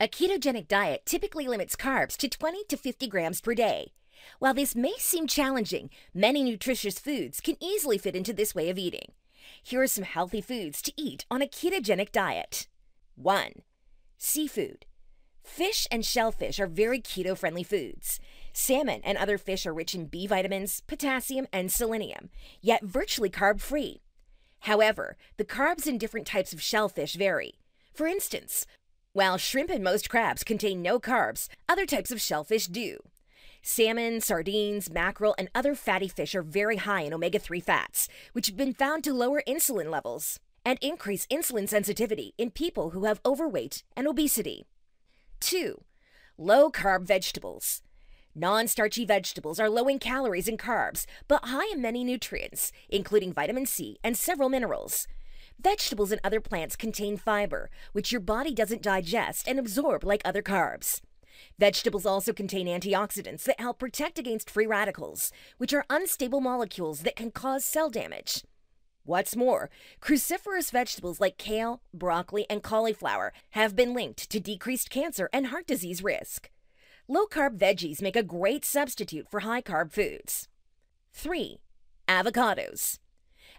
A ketogenic diet typically limits carbs to 20 to 50 grams per day. While this may seem challenging, many nutritious foods can easily fit into this way of eating. Here are some healthy foods to eat on a ketogenic diet. 1. Seafood. Fish and shellfish are very keto friendly foods. Salmon and other fish are rich in B vitamins, potassium, and selenium, yet virtually carb free. However, the carbs in different types of shellfish vary. For instance, while shrimp and most crabs contain no carbs, other types of shellfish do. Salmon, sardines, mackerel, and other fatty fish are very high in omega 3 fats, which have been found to lower insulin levels and increase insulin sensitivity in people who have overweight and obesity. 2. Low carb vegetables. Non starchy vegetables are low in calories and carbs, but high in many nutrients, including vitamin C and several minerals. Vegetables and other plants contain fiber, which your body doesn't digest and absorb like other carbs. Vegetables also contain antioxidants that help protect against free radicals, which are unstable molecules that can cause cell damage. What's more, cruciferous vegetables like kale, broccoli, and cauliflower have been linked to decreased cancer and heart disease risk. Low carb veggies make a great substitute for high carb foods. 3. Avocados.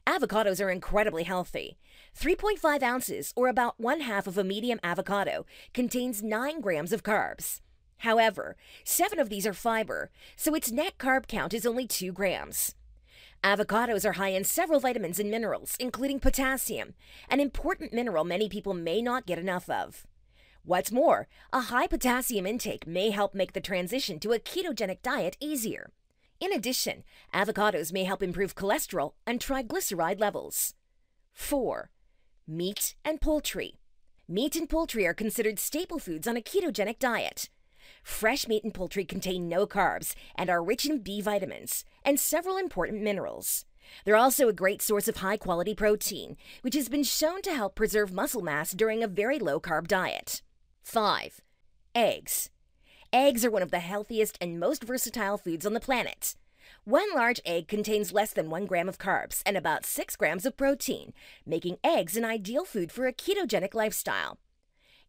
Avocados are incredibly healthy. 3.5 ounces, or about one half of a medium avocado, contains 9 grams of carbs. However, seven of these are fiber, so its net carb count is only 2 grams. Avocados are high in several vitamins and minerals, including potassium, an important mineral many people may not get enough of. What's more, a high potassium intake may help make the transition to a ketogenic diet easier. In addition, avocados may help improve cholesterol and triglyceride levels. 4. Meat and poultry. Meat and poultry are considered staple foods on a ketogenic diet. Fresh meat and poultry contain no carbs and are rich in B vitamins and several important minerals. They're also a great source of high quality protein, which has been shown to help preserve muscle mass during a very low carb diet. 5. Eggs. Eggs are one of the healthiest and most versatile foods on the planet. One large egg contains less than 1 gram of carbs and about 6 grams of protein, making eggs an ideal food for a ketogenic lifestyle.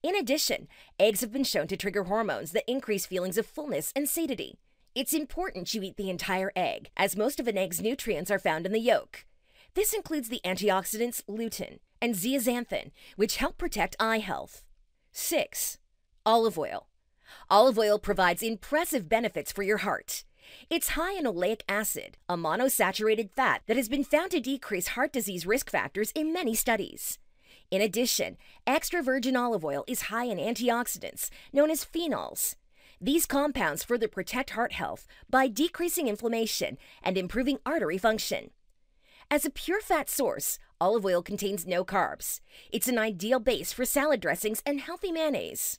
In addition, eggs have been shown to trigger hormones that increase feelings of fullness and satiety. It's important you eat the entire egg, as most of an egg's nutrients are found in the yolk. This includes the antioxidants lutein and zeaxanthin, which help protect eye health. 6. Olive oil. Olive oil provides impressive benefits for your heart. It's high in oleic acid, a monosaturated fat that has been found to decrease heart disease risk factors in many studies. In addition, extra virgin olive oil is high in antioxidants, known as phenols. These compounds further protect heart health by decreasing inflammation and improving artery function. As a pure fat source, olive oil contains no carbs. It's an ideal base for salad dressings and healthy mayonnaise.